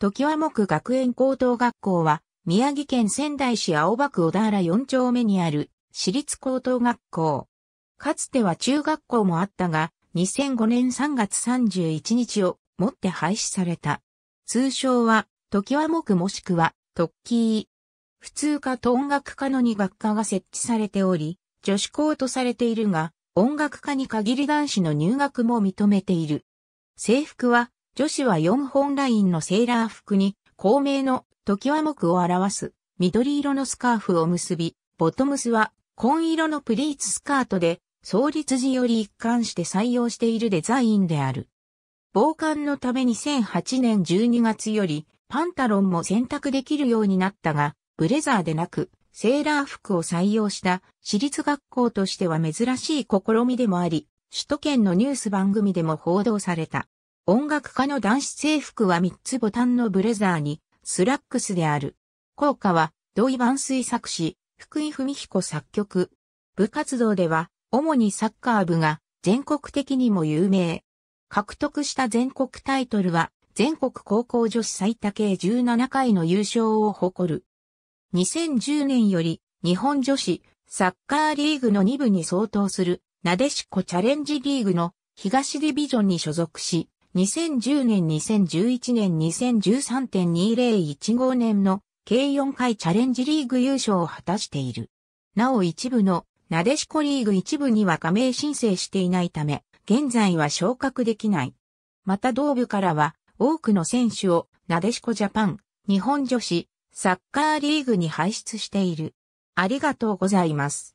時和木学園高等学校は、宮城県仙台市青葉区小田原4丁目にある、私立高等学校。かつては中学校もあったが、2005年3月31日をもって廃止された。通称は、時和木もしくは、特キ普通科と音楽科の2学科が設置されており、女子校とされているが、音楽科に限り男子の入学も認めている。制服は、女子は4本ラインのセーラー服に、公明の時は目を表す緑色のスカーフを結び、ボトムスは紺色のプリーツスカートで、創立時より一貫して採用しているデザインである。防寒のため2008年12月より、パンタロンも選択できるようになったが、ブレザーでなく、セーラー服を採用した私立学校としては珍しい試みでもあり、首都圏のニュース番組でも報道された。音楽家の男子制服は3つボタンのブレザーに、スラックスである。効果は、土井万水作詞、福井文彦作曲。部活動では、主にサッカー部が全国的にも有名。獲得した全国タイトルは、全国高校女子最多計17回の優勝を誇る。2010年より、日本女子サッカーリーグの2部に相当する、なでしこチャレンジリーグの東ディビジョンに所属し、2010年2011年2013.2015年の計4回チャレンジリーグ優勝を果たしている。なお一部のなでしこリーグ一部には加盟申請していないため、現在は昇格できない。また同部からは多くの選手をなでしこジャパン、日本女子、サッカーリーグに輩出している。ありがとうございます。